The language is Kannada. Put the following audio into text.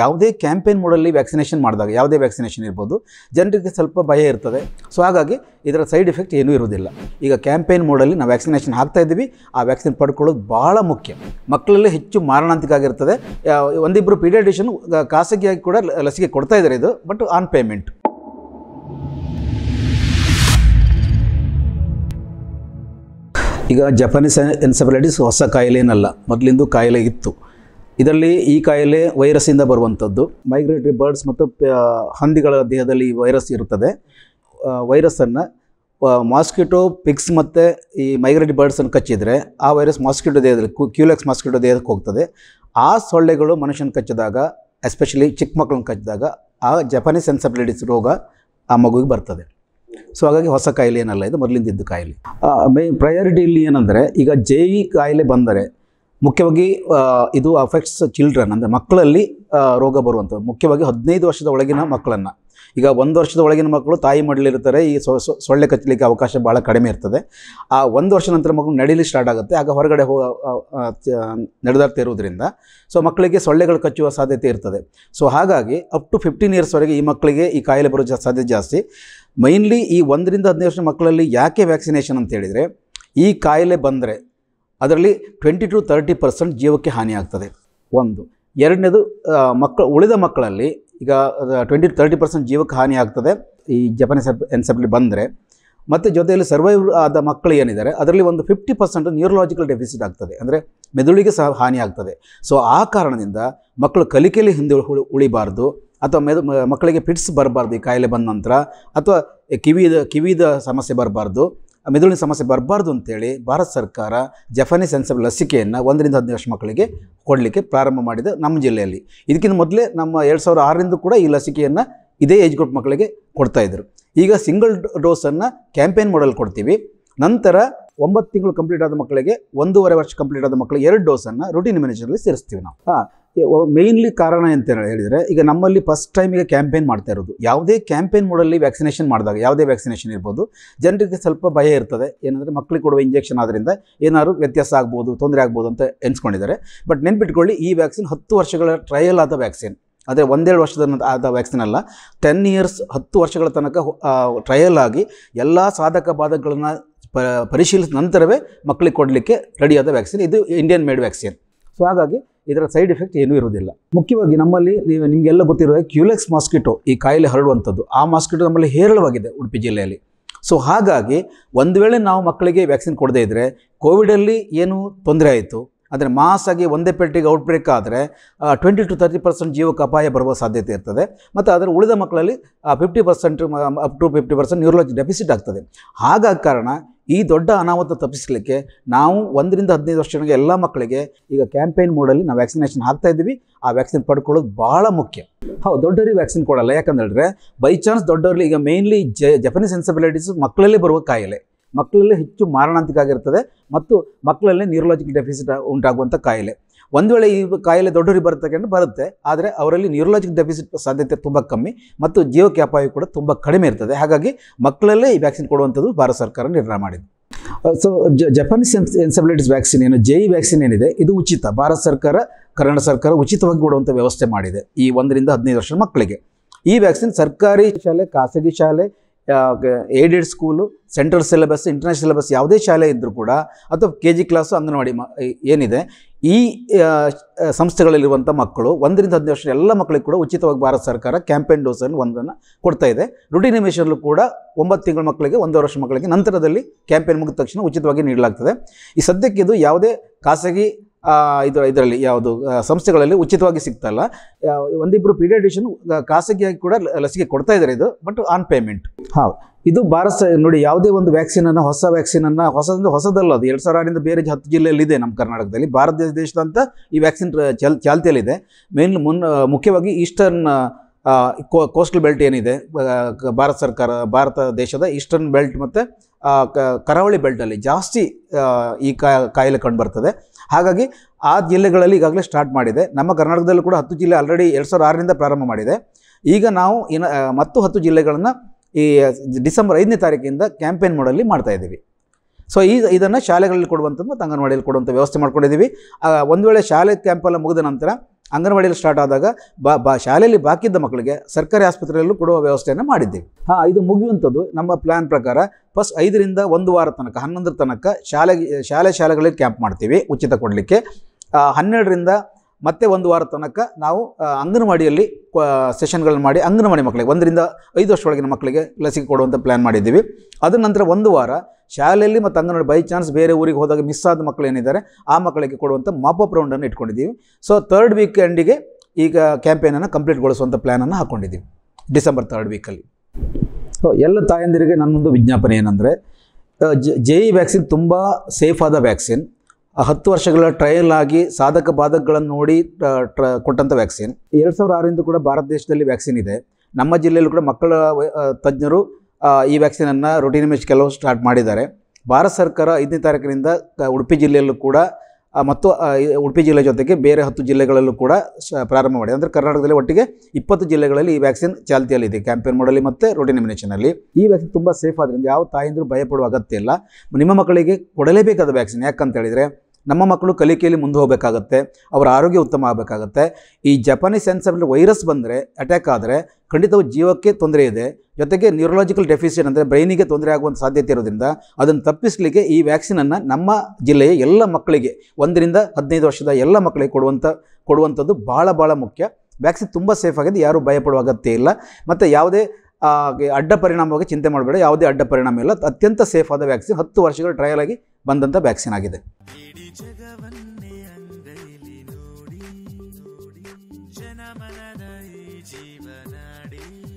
ಯಾವುದೇ ಕ್ಯಾಂಪೇನ್ ಮೋಡಲ್ಲಿ ವ್ಯಾಕ್ಸಿನೇಷನ್ ಮಾಡಿದಾಗ ಯಾವುದೇ ವ್ಯಾಕ್ಸಿನೇಷನ್ ಇರ್ಬೋದು ಜನರಿಗೆ ಸ್ವಲ್ಪ ಭಯ ಇರ್ತದೆ ಸೊ ಹಾಗಾಗಿ ಇದರ ಸೈಡ್ ಎಫೆಕ್ಟ್ ಏನೂ ಇರೋದಿಲ್ಲ ಈಗ ಕ್ಯಾಂಪೇನ್ ಮೋಡಲ್ಲಿ ನಾವು ವ್ಯಾಕ್ಸಿನೇಷನ್ ಹಾಕ್ತಾ ಇದ್ದೀವಿ ಆ ವ್ಯಾಕ್ಸಿನ್ ಪಡ್ಕೊಳ್ಳೋದು ಭಾಳ ಮುಖ್ಯ ಮಕ್ಕಳಲ್ಲಿ ಹೆಚ್ಚು ಮಾರಣಾಂತಿಕ ಆಗಿರ್ತದೆ ಒಂದಿಬ್ಬರು ಪೀಡಿಯಾಟ್ರಿಷನ್ ಖಾಸಗಿಯಾಗಿ ಕೂಡ ಲಸಿಕೆ ಕೊಡ್ತಾ ಇದ್ದಾರೆ ಇದು ಬಟ್ ಆನ್ ಪೇಮೆಂಟ್ ಈಗ ಜಪಾನೀಸ್ ಎನ್ಸೆಫಲೈಟಿಸ್ ಹೊಸ ಕಾಯಿಲೆ ಏನಲ್ಲ ಮೊದಲಿಂದು ಕಾಯಿಲೆ ಇತ್ತು ಇದರಲ್ಲಿ ಈ ಕಾಯಿಲೆ ವೈರಸ್ಸಿಂದ ಬರುವಂಥದ್ದು ಮೈಗ್ರೇಟರಿ ಬರ್ಡ್ಸ್ ಮತ್ತು ಹಂದಿಗಳ ದೇಹದಲ್ಲಿ ಈ ವೈರಸ್ ಇರುತ್ತದೆ ವೈರಸ್ಸನ್ನು ಮಾಸ್ಕಿಟೋ ಪಿಕ್ಸ್ ಮತ್ತು ಈ ಮೈಗ್ರೇಟರಿ ಬರ್ಡ್ಸನ್ನು ಕಚ್ಚಿದರೆ ಆ ವೈರಸ್ ಮಾಸ್ಕಿಟೋ ದೇಹದಲ್ಲಿ ಕ್ಯೂಲೆಕ್ಸ್ ಮಾಸ್ಕಿಟೋ ದೇಹಕ್ಕೆ ಹೋಗ್ತದೆ ಆ ಸೊಳ್ಳೆಗಳು ಮನುಷ್ಯನ ಕಚ್ಚಿದಾಗ ಎಸ್ಪೆಷಲಿ ಚಿಕ್ಕ ಮಕ್ಕಳನ್ನ ಕಚ್ಚಿದಾಗ ಆ ಜಪಾನೀಸ್ ಸೆನ್ಸಿಬಿಲಿಟಿಸ್ ರೋಗ ಆ ಮಗುವಿಗೆ ಬರ್ತದೆ ಸೊ ಹಾಗಾಗಿ ಹೊಸ ಕಾಯಿಲೆ ಏನಲ್ಲ ಇದು ಇದ್ದ ಕಾಯಿಲೆ ಮೇ ಪ್ರಯಾರಿಟಿ ಇಲ್ಲಿ ಏನಂದರೆ ಈಗ ಜೈ ಕಾಯಿಲೆ ಬಂದರೆ ಮುಖ್ಯವಾಗಿ ಇದು ಅಫೆಕ್ಟ್ಸ್ ಚಿಲ್ಡ್ರನ್ ಅಂದರೆ ಮಕ್ಕಳಲ್ಲಿ ರೋಗ ಬರುವಂಥದ್ದು ಮುಖ್ಯವಾಗಿ ಹದಿನೈದು ವರ್ಷದ ಒಳಗಿನ ಮಕ್ಕಳನ್ನು ಈಗ ಒಂದು ವರ್ಷದ ಒಳಗಿನ ಮಕ್ಕಳು ತಾಯಿ ಮಡಲಿರ್ತಾರೆ ಈ ಸೊ ಸೊಳ್ಳೆ ಕಚ್ಚಲಿಕ್ಕೆ ಅವಕಾಶ ಭಾಳ ಕಡಿಮೆ ಇರ್ತದೆ ಆ ಒಂದು ವರ್ಷ ನಂತರ ಮಕ್ಕಳು ನಡೀಲಿ ಸ್ಟಾರ್ಟ್ ಆಗುತ್ತೆ ಆಗ ಹೊರಗಡೆ ಹೋಗ ನಡೆದಾಡ್ತಾ ಇರೋದ್ರಿಂದ ಸೊ ಮಕ್ಕಳಿಗೆ ಸೊಳ್ಳೆಗಳು ಕಚ್ಚುವ ಸಾಧ್ಯತೆ ಇರ್ತದೆ ಸೊ ಹಾಗಾಗಿ ಅಪ್ ಟು ಫಿಫ್ಟೀನ್ ಇಯರ್ಸ್ವರೆಗೆ ಈ ಮಕ್ಕಳಿಗೆ ಈ ಕಾಯಿಲೆ ಬರೋ ಸಾಧ್ಯತೆ ಜಾಸ್ತಿ ಮೈನ್ಲಿ ಈ ಒಂದರಿಂದ ಹದಿನೈದು ವರ್ಷ ಮಕ್ಕಳಲ್ಲಿ ಯಾಕೆ ವ್ಯಾಕ್ಸಿನೇಷನ್ ಅಂತ ಹೇಳಿದರೆ ಈ ಕಾಯಿಲೆ ಬಂದರೆ ಅದರಲ್ಲಿ ಟ್ವೆಂಟಿ ಟು ತರ್ಟಿ ಪರ್ಸೆಂಟ್ ಜೀವಕ್ಕೆ ಹಾನಿಯಾಗ್ತದೆ ಒಂದು ಎರಡನೇದು ಮಕ್ಕಳು ಉಳಿದ ಮಕ್ಕಳಲ್ಲಿ ಈಗ ಟ್ವೆಂಟಿ ಟು ತರ್ಟಿ ಪರ್ಸೆಂಟ್ ಜೀವಕ್ಕೆ ಹಾನಿಯಾಗ್ತದೆ ಈ ಜಪಾನೀಸ್ ಎನ್ಸೆಪ್ಲಿ ಬಂದರೆ ಮತ್ತು ಜೊತೆಯಲ್ಲಿ ಸರ್ವೈವ್ ಆದ ಮಕ್ಕಳು ಏನಿದ್ದಾರೆ ಅದರಲ್ಲಿ ಒಂದು ಫಿಫ್ಟಿ ಪರ್ಸೆಂಟ್ ನ್ಯೂರಲಾಜಿಕಲ್ ಡೆಫಿಸಿಟ್ ಆಗ್ತದೆ ಅಂದರೆ ಮೆದುಳಿಗೆ ಸಹ ಹಾನಿಯಾಗ್ತದೆ ಸೊ ಆ ಕಾರಣದಿಂದ ಮಕ್ಕಳು ಕಲಿಕೆಯಲ್ಲಿ ಹಿಂದೆ ಉಳಿಬಾರ್ದು ಅಥವಾ ಮೆದು ಮಕ್ಕಳಿಗೆ ಫಿಟ್ಸ್ ಬರಬಾರ್ದು ಈ ಕಾಯಿಲೆ ಬಂದ ನಂತರ ಅಥವಾ ಕಿವಿದ ಕಿವಿದ ಸಮಸ್ಯೆ ಬರಬಾರ್ದು ಮೆದುಳಿನ ಸಮಸ್ಯೆ ಬರಬಾರ್ದು ಅಂತೇಳಿ ಭಾರತ ಸರ್ಕಾರ ಜಫಾನೀಸ್ ಸೆನ್ಸಬ್ ಲಸಿಕೆಯನ್ನು ಒಂದರಿಂದ ಹದಿನೈದು ವರ್ಷ ಮಕ್ಕಳಿಗೆ ಕೊಡಲಿಕ್ಕೆ ಪ್ರಾರಂಭ ಮಾಡಿದೆ ನಮ್ಮ ಜಿಲ್ಲೆಯಲ್ಲಿ ಇದಕ್ಕಿಂತ ಮೊದಲೇ ನಮ್ಮ ಎರಡು ಸಾವಿರದ ಆರರಿಂದ ಕೂಡ ಈ ಲಸಿಕೆಯನ್ನು ಇದೇ ಏಜ್ ಗ್ರೂಪ್ ಮಕ್ಕಳಿಗೆ ಕೊಡ್ತಾಯಿದ್ರು ಈಗ ಸಿಂಗಲ್ ಡೋಸನ್ನು ಕ್ಯಾಂಪೇನ್ ಮಾಡಲ್ ಕೊಡ್ತೀವಿ ನಂತರ ಒಂಬತ್ತು ತಿಂಗಳು ಕಂಪ್ಲೀಟ್ ಆದ ಮಕ್ಕಳಿಗೆ ಒಂದೂವರೆ ವರ್ಷ ಕಂಪ್ಲೀಟ್ ಆದ ಮಕ್ಕಳಿಗೆ ಎರಡು ಡೋಸನ್ನು ರುಟೀನ್ ಮ್ಯಾನೇಜರ್ನಲ್ಲಿ ಸೇರಿಸ್ತೀವಿ ನಾವು ಹಾಂ ಮೇಯ್ನ್ಲಿ ಕಾರಣ ಅಂತ ಹೇಳಿದರೆ ಈಗ ನಮ್ಮಲ್ಲಿ ಫಸ್ಟ್ ಟೈಮ್ ಕ್ಯಾಂಪೇನ್ ಮಾಡ್ತಾ ಇರೋದು ಯಾವುದೇ ಕ್ಯಾಂಪೇನ್ ಮೋಡಲ್ಲಿ ವ್ಯಾಕ್ಸಿನೇಷನ್ ಮಾಡಿದಾಗ ಯಾವುದೇ ವ್ಯಾಕ್ಸಿನೇಷನ್ ಇರ್ಬೋದು ಜನರಿಗೆ ಸ್ವಲ್ಪ ಭಯ ಇರ್ತದೆ ಏನಂದರೆ ಮಕ್ಕಳಿಗೆ ಕೊಡುವ ಇಂಜೆಕ್ಷನ್ ಆದ್ದರಿಂದ ಏನಾದರೂ ವ್ಯತ್ಯಾಸ ಆಗ್ಬೋದು ತೊಂದರೆ ಆಗ್ಬೋದು ಅಂತ ಎನ್ಸ್ಕೊಂಡಿದ್ದಾರೆ ಬಟ್ ನೆನ್ಪಿಟ್ಕೊಳ್ಳಿ ಈ ವ್ಯಾಕ್ಸಿನ್ ಹತ್ತು ವರ್ಷಗಳ ಟ್ರಯಲ್ ಆದ ವ್ಯಾಕ್ಸಿನ್ ಆದರೆ ಒಂದೆರಡು ವರ್ಷದ ಆದ ವ್ಯಾಕ್ಸಿನ್ ಅಲ್ಲ ಟೆನ್ ಇಯರ್ಸ್ ಹತ್ತು ವರ್ಷಗಳ ತನಕ ಟ್ರಯಲ್ ಆಗಿ ಎಲ್ಲ ಸಾಧಕ ಬಾಧಕಗಳನ್ನು ಪ ಪರಿಶೀಲಿಸಿದ ನಂತರವೇ ಮಕ್ಕಳಿಗೆ ಕೊಡಲಿಕ್ಕೆ ರೆಡಿಯಾದ ವ್ಯಾಕ್ಸಿನ್ ಇದು ಇಂಡಿಯನ್ ಮೇಡ್ ವ್ಯಾಕ್ಸಿನ್ ಸೊ ಹಾಗಾಗಿ ಇದರ ಸೈಡ್ ಎಫೆಕ್ಟ್ ಏನೂ ಇರೋದಿಲ್ಲ ಮುಖ್ಯವಾಗಿ ನಮ್ಮಲ್ಲಿ ನೀವು ನಿಮಗೆಲ್ಲ ಗೊತ್ತಿರುವ ಕ್ಯೂಲೆಕ್ಸ್ ಮಾಸ್ಕಿಟೋ ಈ ಕಾಯಿಲೆ ಹರಡುವಂಥದ್ದು ಆ ಮಾಸ್ಕಿಟೋ ನಮ್ಮಲ್ಲಿ ಹೇರಳವಾಗಿದೆ ಉಡುಪಿ ಜಿಲ್ಲೆಯಲ್ಲಿ ಸೊ ಹಾಗಾಗಿ ಒಂದು ವೇಳೆ ನಾವು ಮಕ್ಕಳಿಗೆ ವ್ಯಾಕ್ಸಿನ್ ಕೊಡದೇ ಇದ್ದರೆ ಕೋವಿಡಲ್ಲಿ ಏನು ತೊಂದರೆ ಆಯಿತು ಅಂದರೆ ಮಾಸಾಗಿ ಒಂದೇ ಪೇಟೆಗೆ ಔಟ್ ಬ್ರೇಕ್ ಆದರೆ ಟ್ವೆಂಟಿ ಟು ತರ್ಟಿ ಪರ್ಸೆಂಟ್ ಜೀವಕ್ಕೆ ಅಪಾಯ ಬರುವ ಸಾಧ್ಯತೆ ಇರ್ತದೆ ಮತ್ತು ಅದರ ಉಳಿದ ಮಕ್ಕಳಲ್ಲಿ fifty percent up to fifty percent neurology deficit ಆಗ್ತದೆ ಹಾಗಾಗಿ ಕಾರಣ ಈ ದೊಡ್ಡ ಅನಾಹುತ ತಪ್ಪಿಸಲಿಕ್ಕೆ ನಾವು ಒಂದರಿಂದ ಹದಿನೈದು ವರ್ಷಗಳಿಗೆ ಎಲ್ಲ ಮಕ್ಕಳಿಗೆ ಈಗ ಕ್ಯಾಂಪೇನ್ ಮೋಡಲ್ಲಿ ನಾವು ವ್ಯಾಕ್ಸಿನೇಷನ್ ಹಾಕ್ತಾ ಇದ್ದೀವಿ ಆ ವ್ಯಾಕ್ಸಿನ್ ಪಡ್ಕೊಳ್ಳೋದು ಭಾಳ ಮುಖ್ಯ ಹೌದು ದೊಡ್ಡವರಿಗೆ ವ್ಯಾಕ್ಸಿನ್ ಕೊಡಲ್ಲ ಯಾಕಂದೇಳಿದ್ರೆ ಬೈ ಚಾನ್ಸ್ ದೊಡ್ಡವ್ರಲ್ಲಿ ಈಗ ಮೇಯ್ನ್ಲಿ ಜಪನೀಸ್ ಮಕ್ಕಳಲ್ಲಿ ಮಕ್ಕಳಲ್ಲೇ ಬರುವ ಕಾಯಿಲೆ ಮಕ್ಕಳಲ್ಲಿ ಹೆಚ್ಚು ಆಗಿರ್ತದೆ ಮತ್ತು ಮಕ್ಕಳಲ್ಲೇ ನ್ಯೂರೋಲಾಜಿಕಲ್ ಡೆಫಿಸಿಟ್ ಉಂಟಾಗುವಂಥ ಕಾಯಿಲೆ ಒಂದು ವೇಳೆ ಈ ಕಾಯಿಲೆ ದೊಡ್ಡವರಿಗೆ ಬರುತ್ತೆ ಬರುತ್ತೆ ಆದರೆ ಅವರಲ್ಲಿ ನ್ಯೂರೋಲಾಜಿಕಲ್ ಡೆಫಿಸಿಟ್ ಸಾಧ್ಯತೆ ತುಂಬ ಕಮ್ಮಿ ಮತ್ತು ಜೀವಕ್ಕೆ ಅಪಾಯ ಕೂಡ ತುಂಬ ಕಡಿಮೆ ಇರ್ತದೆ ಹಾಗಾಗಿ ಮಕ್ಕಳಲ್ಲೇ ಈ ವ್ಯಾಕ್ಸಿನ್ ಕೊಡುವಂಥದ್ದು ಭಾರತ ಸರ್ಕಾರ ನಿರ್ಣಯ ಮಾಡಿದೆ ಸೊ ಜಪಾನೀಸ್ ಎನ್ಸೆಫಲೈಟಿಸ್ ವ್ಯಾಕ್ಸಿನ್ ಏನು ಜೈ ವ್ಯಾಕ್ಸಿನ್ e ಏನಿದೆ ಇದು ಉಚಿತ ಭಾರತ ಸರ್ಕಾರ ಕನ್ನಡ ಸರ್ಕಾರ ಉಚಿತವಾಗಿ ಕೊಡುವಂಥ ವ್ಯವಸ್ಥೆ ಮಾಡಿದೆ ಈ ಒಂದರಿಂದ ಹದಿನೈದು ವರ್ಷದ ಮಕ್ಕಳಿಗೆ ಈ ವ್ಯಾಕ್ಸಿನ್ ಸರ್ಕಾರಿ ಶಾಲೆ ಖಾಸಗಿ ಶಾಲೆ aided school central syllabus international syllabus ಯಾವುದೇ ಶಾಲೆ ಇದ್ದರೂ ಕೂಡ ಅಥವಾ ಕೆ ಜಿ ಕ್ಲಾಸು ಅಂಗನವಾಡಿ ಮ ಏನಿದೆ ಈ ಸಂಸ್ಥೆಗಳಲ್ಲಿರುವಂಥ ಮಕ್ಕಳು ಒಂದರಿಂದ ಹದಿನೈದು ವರ್ಷ ಎಲ್ಲ ಮಕ್ಕಳಿಗೆ ಕೂಡ ಉಚಿತವಾಗಿ ಭಾರತ ಸರ್ಕಾರ ಕ್ಯಾಂಪೇನ್ ಡೋಸನ್ನು ಒಂದನ್ನು ಕೊಡ್ತಾ ಇದೆ ರುಟೀನ್ ಕೂಡ ಒಂಬತ್ತು ತಿಂಗಳ ಮಕ್ಕಳಿಗೆ ಒಂದು ವರ್ಷ ಮಕ್ಕಳಿಗೆ ನಂತರದಲ್ಲಿ ಕ್ಯಾಂಪೇನ್ ಮುಗಿದ ತಕ್ಷಣ ಉಚಿತವಾಗಿ ನೀಡಲಾಗ್ತದೆ ಈ ಸದ್ಯಕ್ಕೆ ಇದು ಯಾವುದೇ ಖಾಸಗಿ ಇದು ಇದರಲ್ಲಿ ಯಾವುದು ಸಂಸ್ಥೆಗಳಲ್ಲಿ ಉಚಿತವಾಗಿ ಸಿಗ್ತಲ್ಲ ಒಂದಿಬ್ಬರು ಪೀಡಿಯಾಟಿಷನ್ ಖಾಸಗಿಯಾಗಿ ಕೂಡ ಲಸಿಕೆ ಕೊಡ್ತಾ ಇದ್ದಾರೆ ಇದು ಬಟ್ ಆನ್ ಪೇಮೆಂಟ್ ಹಾಂ ಇದು ಭಾರತ ನೋಡಿ ಯಾವುದೇ ಒಂದು ವ್ಯಾಕ್ಸಿನನ್ನು ಹೊಸ ವ್ಯಾಕ್ಸಿನನ್ನು ಹೊಸದಿಂದ ಹೊಸದಲ್ಲ ಅದು ಎರಡು ಸಾವಿರದಿಂದ ಬೇರೆ ಹತ್ತು ಜಿಲ್ಲೆಯಲ್ಲಿದೆ ನಮ್ಮ ಕರ್ನಾಟಕದಲ್ಲಿ ಭಾರತ ದೇಶದಂತ ಈ ವ್ಯಾಕ್ಸಿನ್ ಚಾಲ್ ಚಾಲ್ತಿಯಲ್ಲಿದೆ ಮೇನ್ ಮುನ್ನ ಮುಖ್ಯವಾಗಿ ಈಸ್ಟರ್ನ್ ಕೋಸ್ಟಲ್ ಬೆಲ್ಟ್ ಏನಿದೆ ಭಾರತ ಸರ್ಕಾರ ಭಾರತ ದೇಶದ ಈಸ್ಟರ್ನ್ ಬೆಲ್ಟ್ ಮತ್ತು ಕರಾವಳಿ ಬೆಲ್ಟಲ್ಲಿ ಜಾಸ್ತಿ ಈ ಕಾಯಿಲೆ ಕಂಡುಬರ್ತದೆ ಹಾಗಾಗಿ ಆ ಜಿಲ್ಲೆಗಳಲ್ಲಿ ಈಗಾಗಲೇ ಸ್ಟಾರ್ಟ್ ಮಾಡಿದೆ ನಮ್ಮ ಕರ್ನಾಟಕದಲ್ಲೂ ಕೂಡ ಹತ್ತು ಜಿಲ್ಲೆ ಆಲ್ರೆಡಿ ಎರಡು ಸಾವಿರ ಆರರಿಂದ ಪ್ರಾರಂಭ ಮಾಡಿದೆ ಈಗ ನಾವು ಇನ್ನು ಮತ್ತು ಹತ್ತು ಜಿಲ್ಲೆಗಳನ್ನು ಈ ಡಿಸೆಂಬರ್ ಐದನೇ ತಾರೀಕಿಂದ ಕ್ಯಾಂಪೇನ್ ಮಾಡಲ್ಲಿ ಮಾಡ್ತಾಯಿದ್ದೀವಿ ಇದ್ದೀವಿ ಸೊ ಈ ಇದನ್ನು ಶಾಲೆಗಳಲ್ಲಿ ಕೊಡುವಂಥದ್ದು ಮತ್ತು ಅಂಗನವಾಡಿಯಲ್ಲಿ ಕೊಡುವಂಥ ವ್ಯವಸ್ಥೆ ಮಾಡ್ಕೊಂಡಿದ್ದೀವಿ ಒಂದು ವೇಳೆ ಶಾಲೆ ಕ್ಯಾಂಪೆಲ್ಲ ಮುಗಿದ ನಂತರ ಅಂಗನವಾಡಿಯಲ್ಲಿ ಸ್ಟಾರ್ಟ್ ಆದಾಗ ಬಾ ಬಾ ಶಾಲೆಯಲ್ಲಿ ಬಾಕಿದ್ದ ಮಕ್ಕಳಿಗೆ ಸರ್ಕಾರಿ ಆಸ್ಪತ್ರೆಯಲ್ಲೂ ಕೊಡುವ ವ್ಯವಸ್ಥೆಯನ್ನು ಮಾಡಿದ್ದೀವಿ ಹಾಂ ಇದು ಮುಗಿಯುವಂಥದ್ದು ನಮ್ಮ ಪ್ಲ್ಯಾನ್ ಪ್ರಕಾರ ಫಸ್ಟ್ ಐದರಿಂದ ಒಂದು ವಾರ ತನಕ ಹನ್ನೊಂದರ ತನಕ ಶಾಲೆಗೆ ಶಾಲೆ ಶಾಲೆಗಳಲ್ಲಿ ಕ್ಯಾಂಪ್ ಮಾಡ್ತೀವಿ ಉಚಿತ ಕೊಡಲಿಕ್ಕೆ ಹನ್ನೆರಡರಿಂದ ಮತ್ತೆ ಒಂದು ವಾರ ತನಕ ನಾವು ಅಂಗನವಾಡಿಯಲ್ಲಿ ಸೆಷನ್ಗಳನ್ನು ಮಾಡಿ ಅಂಗನವಾಡಿ ಮಕ್ಕಳಿಗೆ ಒಂದರಿಂದ ಐದು ವರ್ಷ ಒಳಗಿನ ಮಕ್ಕಳಿಗೆ ಲಸಿಕೆ ಕೊಡುವಂಥ ಪ್ಲ್ಯಾನ್ ಮಾಡಿದ್ದೀವಿ ಅದರ ನಂತರ ಒಂದು ವಾರ ಶಾಲೆಯಲ್ಲಿ ಮತ್ತು ಅಂಗನವಾಡಿ ಬೈ ಚಾನ್ಸ್ ಬೇರೆ ಊರಿಗೆ ಹೋದಾಗ ಮಿಸ್ ಆದ ಮಕ್ಕಳು ಏನಿದ್ದಾರೆ ಆ ಮಕ್ಕಳಿಗೆ ಕೊಡುವಂಥ ಮಾಪಪ್ ರೌಂಡನ್ನು ಇಟ್ಕೊಂಡಿದ್ದೀವಿ ಸೊ ತರ್ಡ್ ವೀಕ್ ಎಂಡಿಗೆ ಈಗ ಕ್ಯಾಂಪೇನನ್ನು ಕಂಪ್ಲೀಟ್ಗೊಳಿಸುವಂಥ ಪ್ಲ್ಯಾನನ್ನು ಹಾಕ್ಕೊಂಡಿದ್ದೀವಿ ಡಿಸೆಂಬರ್ ಥರ್ಡ್ ವೀಕಲ್ಲಿ ಸೊ ಎಲ್ಲ ತಾಯಂದಿರಿಗೆ ನನ್ನೊಂದು ವಿಜ್ಞಾಪನೆ ಏನಂದರೆ ಜೆ ಇ ವ್ಯಾಕ್ಸಿನ್ ತುಂಬ ಸೇಫ್ ಆದ ವ್ಯಾಕ್ಸಿನ್ ಆ ಹತ್ತು ವರ್ಷಗಳ ಟ್ರಯಲ್ ಆಗಿ ಸಾಧಕ ಬಾಧಕಗಳನ್ನು ನೋಡಿ ಕೊಟ್ಟಂಥ ವ್ಯಾಕ್ಸಿನ್ ಎರಡು ಸಾವಿರ ಆರಿಂದ ಕೂಡ ಭಾರತ ದೇಶದಲ್ಲಿ ವ್ಯಾಕ್ಸಿನ್ ಇದೆ ನಮ್ಮ ಜಿಲ್ಲೆಯಲ್ಲೂ ಕೂಡ ಮಕ್ಕಳ ತಜ್ಞರು ಈ ವ್ಯಾಕ್ಸಿನನ್ನು ರೊಟೀನ್ ಮೇಜ್ ಕೆಲವು ಸ್ಟಾರ್ಟ್ ಮಾಡಿದ್ದಾರೆ ಭಾರತ ಸರ್ಕಾರ ಐದನೇ ತಾರೀಕಿನಿಂದ ಉಡುಪಿ ಜಿಲ್ಲೆಯಲ್ಲೂ ಕೂಡ ಮತ್ತು ಉಡುಪಿ ಜಿಲ್ಲೆ ಜೊತೆಗೆ ಬೇರೆ ಹತ್ತು ಜಿಲ್ಲೆಗಳಲ್ಲೂ ಕೂಡ ಪ್ರಾರಂಭ ಮಾಡಿದೆ ಅಂದರೆ ಕರ್ನಾಟಕದಲ್ಲಿ ಒಟ್ಟಿಗೆ ಇಪ್ಪತ್ತು ಜಿಲ್ಲೆಗಳಲ್ಲಿ ಈ ವ್ಯಾಕ್ಸಿನ್ ಚಾಲ್ತಿಯಲ್ಲಿದೆ ಕ್ಯಾಂಪೇನ್ ಮಾಡಲಿ ಮತ್ತು ರೋಟಿನ್ ಎಮಿನೇಷನಲ್ಲಿ ಈ ವ್ಯಾಕ್ಸಿನ್ ತುಂಬ ಸೇಫ್ ಆದ್ದರಿಂದ ಯಾವ ತಾಯಿಂದರೂ ಭಯಪಡುವ ಅಗತ್ಯ ಇಲ್ಲ ನಿಮ್ಮ ಮಕ್ಕಳಿಗೆ ಕೊಡಲೇಬೇಕಾದ ವ್ಯಾಕ್ಸಿನ್ ಯಾಕಂತ ಹೇಳಿದರೆ ನಮ್ಮ ಮಕ್ಕಳು ಕಲಿಕೆಯಲ್ಲಿ ಮುಂದೆ ಹೋಗಬೇಕಾಗತ್ತೆ ಅವರ ಆರೋಗ್ಯ ಉತ್ತಮ ಆಗಬೇಕಾಗತ್ತೆ ಈ ಜಪಾನೀಸ್ ಸೆನ್ಸಬಲ್ ವೈರಸ್ ಬಂದರೆ ಅಟ್ಯಾಕ್ ಆದರೆ ಖಂಡಿತವೂ ಜೀವಕ್ಕೆ ತೊಂದರೆ ಇದೆ ಜೊತೆಗೆ ನ್ಯೂರಲಾಜಿಕಲ್ ಡೆಫಿಷಿಯನ್ ಅಂದರೆ ಬ್ರೈನಿಗೆ ತೊಂದರೆ ಆಗುವಂಥ ಸಾಧ್ಯತೆ ಇರೋದ್ರಿಂದ ಅದನ್ನು ತಪ್ಪಿಸಲಿಕ್ಕೆ ಈ ವ್ಯಾಕ್ಸಿನನ್ನು ನಮ್ಮ ಜಿಲ್ಲೆಯ ಎಲ್ಲ ಮಕ್ಕಳಿಗೆ ಒಂದರಿಂದ ಹದಿನೈದು ವರ್ಷದ ಎಲ್ಲ ಮಕ್ಕಳಿಗೆ ಕೊಡುವಂಥ ಕೊಡುವಂಥದ್ದು ಭಾಳ ಭಾಳ ಮುಖ್ಯ ವ್ಯಾಕ್ಸಿನ್ ತುಂಬ ಸೇಫ್ ಆಗಿದೆ ಯಾರೂ ಭಯಪಡುವ ಅಗತ್ಯ ಇಲ್ಲ ಮತ್ತು ಯಾವುದೇ ಅಡ್ಡ ಪರಿಣಾಮವಾಗಿ ಚಿಂತೆ ಮಾಡಬೇಡ ಯಾವುದೇ ಅಡ್ಡ ಪರಿಣಾಮ ಇಲ್ಲ ಅತ್ಯಂತ ಸೇಫ್ ಆದ ವ್ಯಾಕ್ಸಿನ್ ಹತ್ತು ವರ್ಷಗಳ ಟ್ರಯಲ್ ಆಗಿ ಬಂದಂತ ವ್ಯಾಕ್ಸಿನ್ ಆಗಿದೆ ಇಡಿ ಜಗವನ್ನೇ ಅಂಗೈಲಿ ನೋಡಿ ನೋಡಿ ಜನಬಲನೈ ಜೀವನಾಡಿ